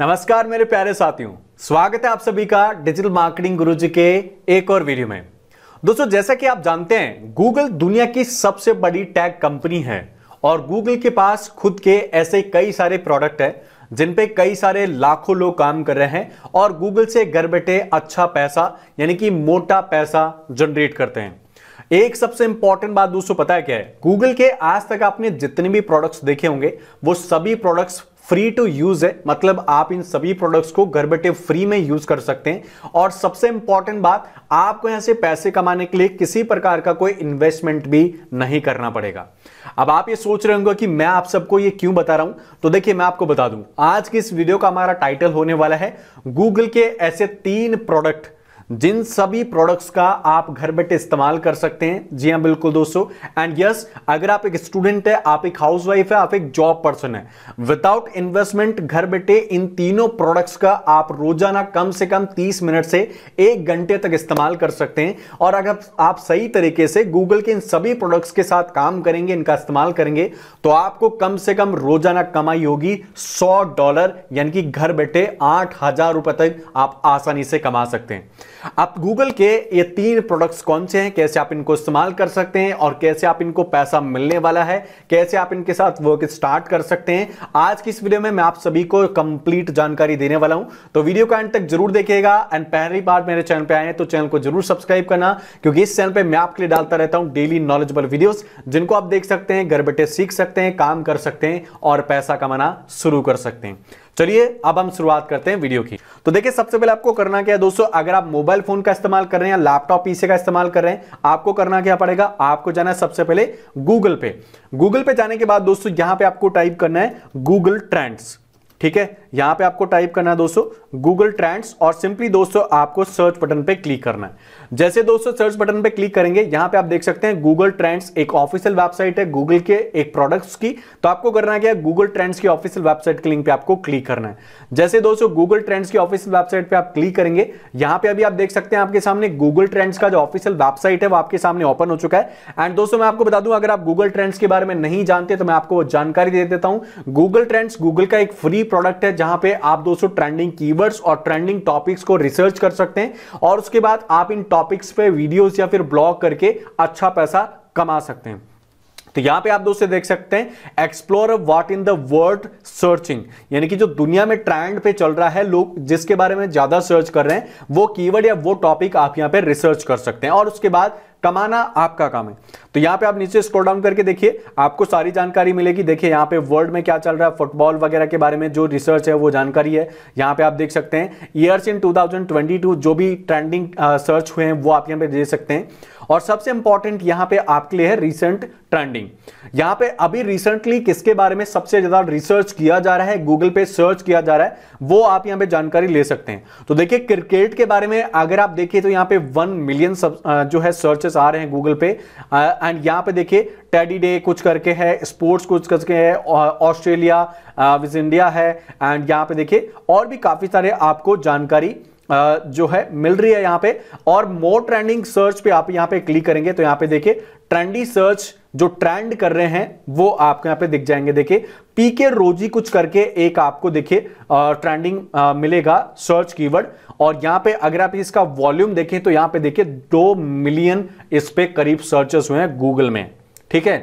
नमस्कार मेरे प्यारे साथियों स्वागत है आप सभी का डिजिटल मार्केटिंग गुरुजी के एक और वीडियो में दोस्तों जैसा कि आप जानते हैं गूगल दुनिया की सबसे बड़ी टैग कंपनी है और गूगल के पास खुद के ऐसे कई सारे प्रोडक्ट है जिन पे कई सारे लाखों लोग काम कर रहे हैं और गूगल से घर बैठे अच्छा पैसा यानी कि मोटा पैसा जनरेट करते हैं एक सबसे इंपॉर्टेंट बात दोस्तों पता है क्या है गूगल के आज तक आपने जितने भी प्रोडक्ट्स देखे होंगे वो सभी प्रोडक्ट्स फ्री टू यूज है मतलब आप इन सभी प्रोडक्ट्स को घर बैठे फ्री में यूज कर सकते हैं और सबसे इंपॉर्टेंट बात आपको यहां से पैसे कमाने के लिए किसी प्रकार का कोई इन्वेस्टमेंट भी नहीं करना पड़ेगा अब आप ये सोच रहे होंगे कि मैं आप सबको ये क्यों बता रहा हूं तो देखिए मैं आपको बता दूं आज की इस वीडियो का हमारा टाइटल होने वाला है गूगल के ऐसे तीन प्रोडक्ट जिन सभी प्रोडक्ट्स का आप घर बैठे इस्तेमाल कर सकते हैं जी हाँ बिल्कुल दोस्तों एंड यस अगर आप एक स्टूडेंट है आप एक हाउसवाइफ है आप एक जॉब पर्सन है विदाउट इन्वेस्टमेंट घर बैठे इन तीनों प्रोडक्ट्स का आप रोजाना कम से कम 30 मिनट से एक घंटे तक इस्तेमाल कर सकते हैं और अगर आप सही तरीके से गूगल के इन सभी प्रोडक्ट्स के साथ काम करेंगे इनका इस्तेमाल करेंगे तो आपको कम से कम रोजाना कमाई होगी सौ डॉलर यानी कि घर बैठे आठ हजार रुपए तक आप आसानी से कमा सकते हैं आप गूगल के ये तीन प्रोडक्ट्स कौन से हैं कैसे आप इनको इस्तेमाल कर सकते हैं और कैसे आप इनको पैसा मिलने वाला है कैसे आप इनके साथ वर्क स्टार्ट कर सकते हैं आज की इस वीडियो में मैं आप सभी को कंप्लीट जानकारी देने वाला हूं तो वीडियो का एंड तक जरूर देखिएगा एंड पहली बार मेरे चैनल पर आए तो चैनल को जरूर सब्सक्राइब करना क्योंकि इस चैनल पर मैं आपके लिए डालता रहता हूं डेली नॉलेजेबल वीडियो जिनको आप देख सकते हैं घर बैठे सीख सकते हैं काम कर सकते हैं और पैसा कमाना शुरू कर सकते हैं चलिए अब हम शुरुआत करते हैं वीडियो की तो देखिए सबसे पहले आपको करना क्या है दोस्तों अगर आप मोबाइल फोन का इस्तेमाल कर रहे हैं या लैपटॉप पीसी का इस्तेमाल कर रहे हैं आपको करना क्या पड़ेगा आपको जाना है सबसे पहले गूगल पे गूगल पे जाने के बाद दोस्तों यहां पे आपको टाइप करना है गूगल ट्रेंड्स ठीक है यहाँ पे आपको टाइप करना है दोस्तों गूगल ट्रेंड्स और सिंपली दोस्तों आपको सर्च बटन पे क्लिक करना है जैसे दोस्तों सर्च बटन पे क्लिक करेंगे यहां पे आप देख सकते हैं गूगल ट्रेंड्स एक ऑफिशियल वेबसाइट है गूगल के एक प्रोडक्ट्स की तो आपको करना क्या गूगल ट्रेंड्स की ऑफिशियल वेबसाइट के लिंक पे आपको क्लिक करना है जैसे दोस्तों गूगल ट्रेंड्स की ऑफिशियल वेबसाइट पे आप क्लिक करेंगे यहां पे अभी आप देख सकते हैं आपके सामने गूगल ट्रेंड्स का जो ऑफिशियल वेबसाइट है वो आपके सामने ओपन हो चुका है एंड दोस्तों मैं आपको बता दूं अगर आप गूगल ट्रेंड्स के बारे में नहीं जानते तो मैं आपको जानकारी दे देता हूँ गूगल ट्रेंड्स गूगल का एक फ्री प्रोडक्ट है जहां पे आप दोस्तों ट्रेंडिंग कीवर्ड्स और ट्रेंडिंग टॉपिक्स को रिसर्च कर सकते हैं और उसके बाद आप इन टॉपिक्स पे वीडियोस या फिर ब्लॉग करके अच्छा पैसा कमा सकते हैं तो यहां पे आप दोस्तों देख सकते हैं explore what in the world searching यानी कि जो दुनिया में ट्रेंड पे चल रहा है लोग जिसके बारे में ज्यादा सर्च कर रहे हैं वो कीवर्ड या वो टॉपिक आप यहां पे रिसर्च कर सकते हैं और उसके बाद कमाना आपका काम है तो यहां पे आप नीचे स्क्रॉल डाउन करके देखिए आपको सारी जानकारी मिलेगी देखिए यहां पे वर्ल्ड में क्या चल रहा है फुटबॉल वगैरह के बारे में जो रिसर्च है वो जानकारी है यहां पे आप देख सकते हैं इयर्स इन 2022 जो भी ट्रेंडिंग सर्च हुए हैं वो आप यहां पे दे सकते हैं और सबसे इंपॉर्टेंट यहां पे आपके लिए है रिसेंट ट्रेंडिंग यहां पे अभी रिसेंटली किसके बारे में सबसे ज्यादा रिसर्च किया जा रहा है गूगल पे सर्च किया जा रहा है वो आप यहां पे जानकारी ले सकते हैं तो देखिए क्रिकेट के बारे में अगर आप देखिए तो यहां पे वन मिलियन जो है सर्चेस आ रहे हैं गूगल पे एंड यहां पे देखिए टेडी डे कुछ करके है स्पोर्ट्स कुछ करके है ऑस्ट्रेलिया विज इंडिया है एंड यहां पे देखिए और भी काफी सारे आपको जानकारी जो है मिल रही है यहां पे और मोर ट्रेंडिंग सर्च पे आप यहां पे क्लिक करेंगे तो यहां पे देखिए ट्रेंडी सर्च जो ट्रेंड कर रहे हैं वो आपको यहां पे दिख जाएंगे देखिए पीके रोजी कुछ करके एक आपको देखिए ट्रेंडिंग मिलेगा सर्च कीवर्ड और यहां पे अगर आप इसका वॉल्यूम देखें तो यहां पे देखिए दो मिलियन इस पे करीब सर्चेस हुए हैं गूगल में ठीक है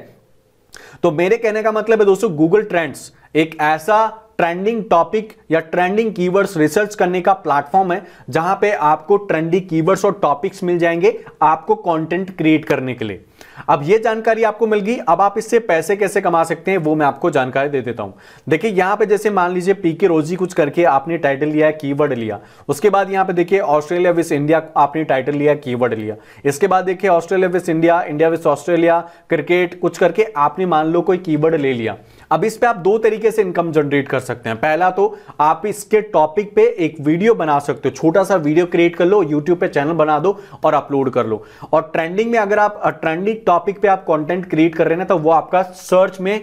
तो मेरे कहने का मतलब है दोस्तों गूगल ट्रेंड्स एक ऐसा ट्रेंडिंग टॉपिक या ट्रेंडिंग कीवर्ड्स रिसर्च करने का प्लेटफॉर्म है जहां पे आपको ट्रेंडिंग कीवर्ड्स और टॉपिक्स मिल जाएंगे आपको कंटेंट क्रिएट करने के लिए अब ये जानकारी आपको मिल गई अब आप इससे पैसे कैसे कमा सकते हैं वो मैं आपको जानकारी दे देता हूं देखिए यहां पे जैसे मान लीजिए पीके रोजी कुछ करके आपने टाइटल लिया है कीवर्ड लिया उसके बाद यहां पे देखिए ऑस्ट्रेलिया विस इंडिया आपने टाइटल लिया कीवर्ड लिया इसके बाद देखिए Australia vs India India vs Australia cricket कुछ करके आपने मान लो कोई की ले लिया अब इस पे आप दो तरीके से इनकम जनरेट कर सकते हैं पहला तो आप इसके टॉपिक पे एक वीडियो बना सकते हो छोटा सा वीडियो क्रिएट कर लो यूट्यूब पे चैनल बना दो और अपलोड कर लो और ट्रेंडिंग में अगर आप ट्रेंडिंग टॉपिक पे आप कंटेंट क्रिएट कर रहे हैं तो वो आपका सर्च में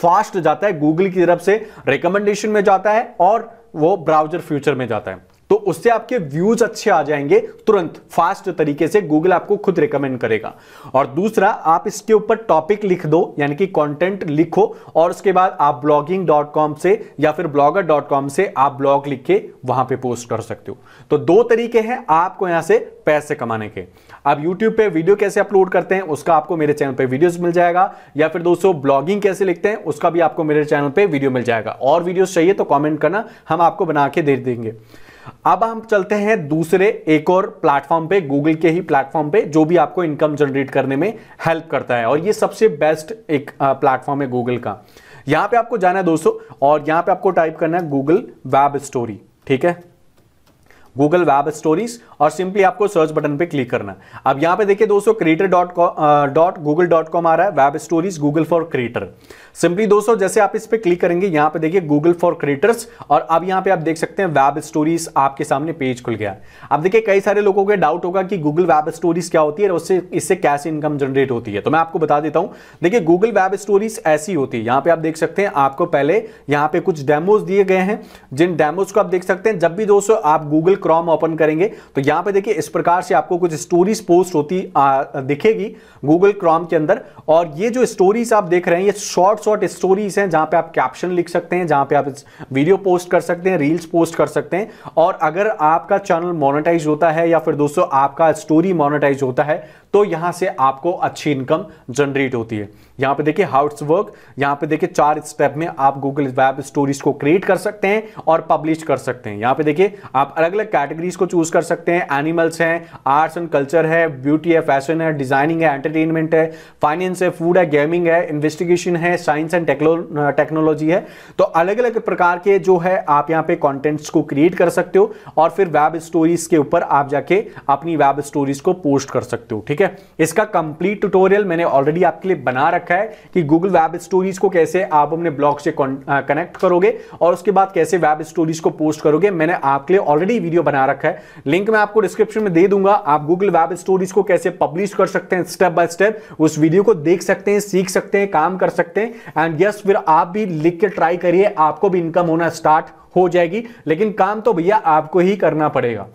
फास्ट जाता है गूगल की तरफ से रिकमेंडेशन में जाता है और वो ब्राउजर फ्यूचर में जाता है तो उससे आपके व्यूज अच्छे आ जाएंगे तुरंत फास्ट तरीके से गूगल आपको खुद रिकमेंड करेगा और दूसरा आप इसके ऊपर टॉपिक लिख दो यानी कि कंटेंट लिखो और उसके बाद आप ब्लॉगिंग डॉट कॉम से या फिर ब्लॉगर डॉट कॉम से आप ब्लॉग लिख के वहां पे पोस्ट कर सकते हो तो दो तरीके हैं आपको यहां से पैसे कमाने के आप YouTube पे वीडियो कैसे अपलोड करते हैं उसका आपको मेरे चैनल पे वीडियोस मिल जाएगा या फिर दोस्तों ब्लॉगिंग कैसे लिखते हैं उसका भी आपको मेरे चैनल पे वीडियो मिल जाएगा और वीडियोस चाहिए तो कमेंट करना हम आपको बना के दे देंगे अब हम चलते हैं दूसरे एक और प्लेटफॉर्म पे गूगल के ही प्लेटफॉर्म पे जो भी आपको इनकम जनरेट करने में हेल्प करता है और ये सबसे बेस्ट एक प्लेटफॉर्म है गूगल का यहां पे आपको जाना है दोस्तों और यहां पे आपको टाइप करना है गूगल वेब स्टोरी ठीक है गूगल वेब स्टोरीज और सिंपली आपको सर्च बटन पे क्लिक करना अब यहाँ पे देखिए दोस्तों creator dot dot Google dot com आ रहा है web stories Google for creator simply दोस्तों जैसे आप इस पर क्लिक करेंगे यहां पे देखिए गूगल फॉर क्रिएटर्स और अब यहां पे आप देख सकते हैं वेब स्टोरीज आपके सामने पेज खुल गया अब देखिए कई सारे लोगों के डाउट होगा कि गूगल वेब स्टोरीज क्या होती है और उससे इससे कैसे इनकम जनरेट होती है तो मैं आपको बता देता हूं देखिए गूगल वेब स्टोरीज ऐसी होती है यहां पर आप देख सकते हैं आपको पहले यहां पर कुछ डेमोज दिए गए हैं जिन डेमोज को आप देख सकते हैं जब भी दोस्तों आप गूगल क्रोम ओपन करेंगे तो यहां पे देखिए इस प्रकार से आपको कुछ स्टोरीज पोस्ट होती आ, दिखेगी गूगल क्रोम के अंदर और ये जो स्टोरीज आप देख रहे हैं ये शॉर्ट शॉर्ट स्टोरीज हैं जहां पे आप कैप्शन लिख सकते हैं जहां पे आप वीडियो पोस्ट कर सकते हैं रील्स पोस्ट कर सकते हैं और अगर आपका चैनल मोनिटाइज होता है या फिर दोस्तों आपका स्टोरी मोनिटाइज होता है तो यहां से आपको अच्छी इनकम जनरेट होती है यहां पे देखिए हाउ इट्स वर्क यहां पे देखिए चार स्टेप में आप गूगल वेब स्टोरीज को क्रिएट कर सकते हैं और पब्लिश कर सकते हैं यहां पे देखिए आप अलग अलग कैटेगरीज को चूज कर सकते हैं एनिमल्स हैं आर्ट्स एंड कल्चर है ब्यूटी है फैशन है डिजाइनिंग है एंटरटेनमेंट है फाइनेंस है फूड है गेमिंग है इन्वेस्टिगेशन है साइंस एंड टेक्नोलॉजी है तो अलग अलग प्रकार के जो है आप यहाँ पे कॉन्टेंट्स को क्रिएट कर सकते हो और फिर वेब स्टोरीज के ऊपर आप जाके अपनी वेब स्टोरीज को पोस्ट कर सकते हो ठीक है है इसका कंप्लीट ट्यूटोरियल मैंने ऑलरेडी आपके लिए बना रखा है कि गूगल वेब स्टोरीज को कैसे आप अपने ब्लॉग से कनेक्ट करोगे और उसके बाद कैसे वेब स्टोरीज को पोस्ट करोगे मैंने आपके लिए ऑलरेडी वीडियो बना रखा है लिंक मैं आपको डिस्क्रिप्शन में दे दूंगा आप गूगल वेब स्टोरीज को कैसे पब्लिश कर सकते हैं स्टेप बाय स्टेप उस वीडियो को देख सकते हैं सीख सकते हैं काम कर सकते हैं एंड यस फिर आप भी लिख के ट्राई करिए आपको भी इनकम होना स्टार्ट हो जाएगी लेकिन काम तो भैया आपको ही करना पड़ेगा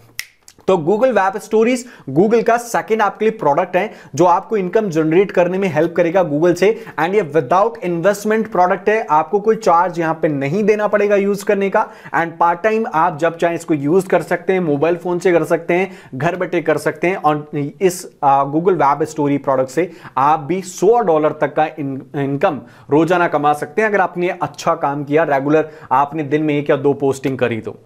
तो गूगल वैप स्टोरीज गूगल का सेकेंड आपके लिए प्रोडक्ट है जो आपको इनकम जनरेट करने में हेल्प करेगा गूगल से एंड ये विदाउट इन्वेस्टमेंट प्रोडक्ट है आपको कोई चार्ज यहां पे नहीं देना पड़ेगा यूज करने का एंड पार्ट टाइम आप जब चाहे इसको यूज कर सकते हैं मोबाइल फोन से कर सकते हैं घर बैठे कर सकते हैं और इस गूगल वैप स्टोरी प्रोडक्ट से आप भी सौ डॉलर तक का इनकम रोजाना कमा सकते हैं अगर आपने अच्छा काम किया रेगुलर आपने दिन में एक या दो पोस्टिंग करी तो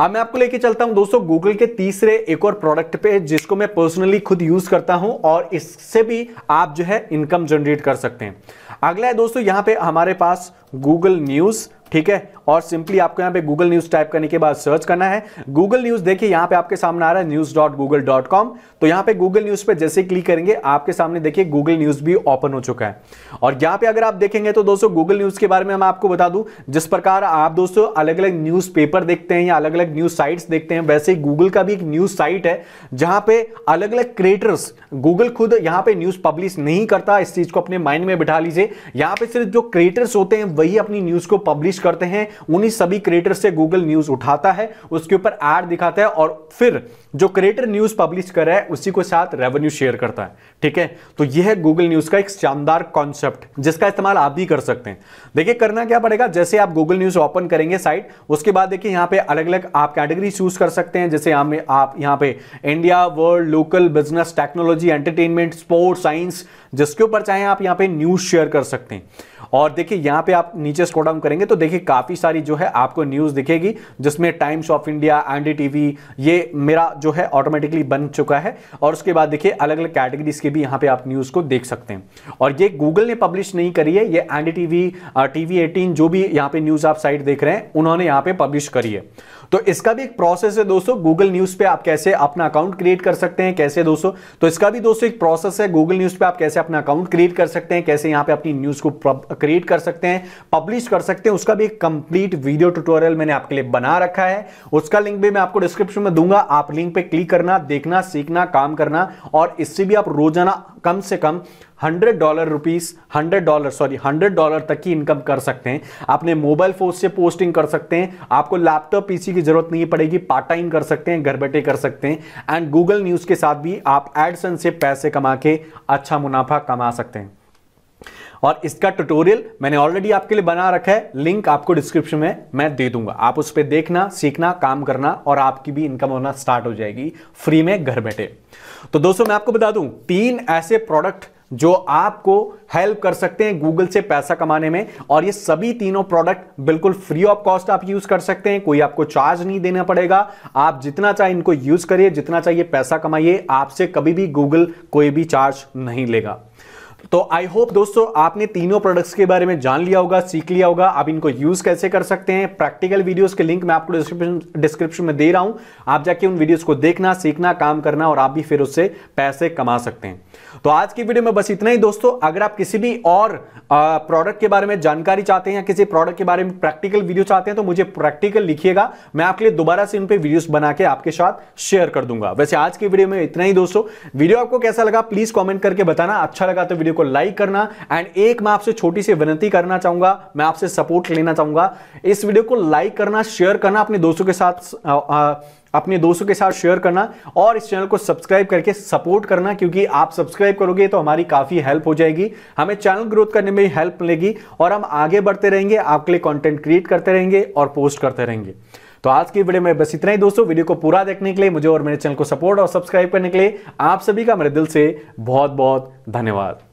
अब मैं आपको लेके चलता हूं दोस्तों गूगल के तीसरे एक और प्रोडक्ट पे जिसको मैं पर्सनली खुद यूज करता हूं और इससे भी आप जो है इनकम जनरेट कर सकते हैं अगला है दोस्तों यहां पे हमारे पास गूगल न्यूज़ ठीक है और सिंपली आपको यहाँ पे गूगल न्यूज टाइप करने के बाद सर्च करना है गूगल न्यूज देखिए यहां पे आपके सामने आ रहा है news dot Google dot com तो यहाँ पे गूगल न्यूज पे जैसे क्लिक करेंगे आपके सामने देखिए गूगल न्यूज भी ओपन हो चुका है और यहाँ पे अगर आप देखेंगे तो दोस्तों गूगल न्यूज के बारे में मैं आपको बता दू जिस प्रकार आप दोस्तों अलग अलग न्यूज देखते हैं या अलग अलग न्यूज साइट देखते हैं वैसे ही गूगल का भी एक न्यूज साइट है जहां पे अलग अलग क्रिएटर्स गूगल खुद यहां पर न्यूज पब्लिश नहीं करता इस चीज को अपने माइंड में बिठा लीजिए यहां पर सिर्फ जो क्रिएटर्स होते हैं वही अपनी न्यूज को पब्लिश पब्लिश करते हैं उन्हीं सभी क्रिएटर से गूगल न्यूज उठाता है उसके ऊपर एड दिखाता है और फिर जो क्रिएटर न्यूज पब्लिश कर रहा है उसी को साथ रेवेन्यू शेयर करता है ठीक है तो यह है गूगल न्यूज का एक शानदार कॉन्सेप्ट जिसका इस्तेमाल आप भी कर सकते हैं देखिए करना क्या पड़ेगा जैसे आप गूगल न्यूज ओपन करेंगे साइट उसके बाद देखिए यहां पे अलग अलग आप कैटेगरी चूज कर सकते हैं जैसे यहां आप यहां पे India world local business technology entertainment sports science जिसके ऊपर चाहे आप यहां पर न्यूज शेयर कर सकते हैं और देखिए यहां पर आप नीचे स्कोडाउन करेंगे तो देखिए काफ़ी सारी जो है आपको न्यूज़ दिखेगी जिसमें Times of India N D TV ये मेरा जो है ऑटोमेटिकली बन चुका है और उसके बाद देखिए अलग अलग कैटेगरीज के भी यहां पे आप न्यूज़ को देख सकते हैं और ये गूगल ने पब्लिश नहीं करी है ये एनडी टीवी टीवी एटीन जो भी यहां पर न्यूज़ आप साइट देख रहे हैं उन्होंने यहां पर पब्लिश करी है तो इसका भी एक प्रोसेस है दोस्तों गूगल न्यूज पे आप कैसे अपना अकाउंट क्रिएट कर सकते हैं कैसे दोस्तों तो इसका भी दोस्तों एक प्रोसेस है गूगल न्यूज पे आप कैसे अपना अकाउंट क्रिएट कर सकते हैं कैसे यहां पे अपनी न्यूज को क्रिएट कर सकते हैं पब्लिश कर सकते हैं उसका भी एक कंप्लीट वीडियो ट्यूटोरियल मैंने आपके लिए बना रखा है उसका लिंक भी मैं आपको डिस्क्रिप्शन में दूंगा आप लिंक पर क्लिक करना देखना सीखना काम करना और इससे भी आप रोजाना कम से कम hundred dollar rupees hundred dollar sorry hundred dollar तक की इनकम कर सकते हैं आपने मोबाइल फोन से पोस्टिंग कर सकते हैं आपको लैपटॉप पीसी की जरूरत नहीं पड़ेगी पार्ट टाइम कर सकते हैं घर बैठे कर सकते हैं एंड गूगल न्यूज के साथ भी आप एडसन से पैसे कमा के अच्छा मुनाफा कमा सकते हैं और इसका ट्यूटोरियल मैंने ऑलरेडी आपके लिए बना रखा है लिंक आपको डिस्क्रिप्शन में मैं दे दूंगा आप उस पर देखना सीखना काम करना और आपकी भी इनकम होना स्टार्ट हो जाएगी फ्री में घर बैठे तो दोस्तों मैं आपको बता दूं तीन ऐसे प्रोडक्ट जो आपको हेल्प कर सकते हैं गूगल से पैसा कमाने में और ये सभी तीनों प्रोडक्ट बिल्कुल फ्री ऑफ कॉस्ट आप यूज कर सकते हैं कोई आपको चार्ज नहीं देना पड़ेगा आप जितना चाहे इनको यूज करिए जितना चाहिए पैसा कमाइए आपसे कभी भी गूगल कोई भी चार्ज नहीं लेगा तो आई होप दोस्तों आपने तीनों प्रोडक्ट्स के बारे में जान लिया होगा सीख लिया होगा आप इनको यूज कैसे कर सकते हैं प्रैक्टिकल वीडियोस के लिंक मैं आपको डिस्क्रिप्शन डिस्क्रिप्शन में दे रहा हूं आप जाके उन वीडियोस को देखना सीखना काम करना और आप भी फिर उससे पैसे कमा सकते हैं तो आज की वीडियो में बस इतना ही दोस्तों अगर आप किसी भी और प्रोडक्ट के बारे में जानकारी चाहते हैं या किसी प्रोडक्ट के बारे में प्रैक्टिकल वीडियो चाहते हैं तो मुझे प्रैक्टिकल लिखिएगा मैं आपके लिए दोबारा से इन पर वीडियोस बना के आपके साथ शेयर कर दूंगा वैसे आज की वीडियो में इतना ही दोस्तों वीडियो आपको कैसा लगा प्लीज कॉमेंट करके बताना अच्छा लगा तो वीडियो को लाइक करना एंड एक मैं आपसे छोटी सी विनती करना चाहूंगा मैं आपसे सपोर्ट लेना चाहूंगा इस वीडियो को लाइक करना शेयर करना अपने दोस्तों के साथ अपने दोस्तों के साथ शेयर करना और इस चैनल को सब्सक्राइब करके सपोर्ट करना क्योंकि आप सब्सक्राइब करोगे तो हमारी काफ़ी हेल्प हो जाएगी हमें चैनल ग्रोथ करने में हेल्प मिलेगी और हम आगे बढ़ते रहेंगे आपके लिए कॉन्टेंट क्रिएट करते रहेंगे और पोस्ट करते रहेंगे तो आज की वीडियो में बस इतना ही दोस्तों वीडियो को पूरा देखने के लिए मुझे और मेरे चैनल को सपोर्ट और सब्सक्राइब करने के लिए आप सभी का मेरे दिल से बहुत बहुत धन्यवाद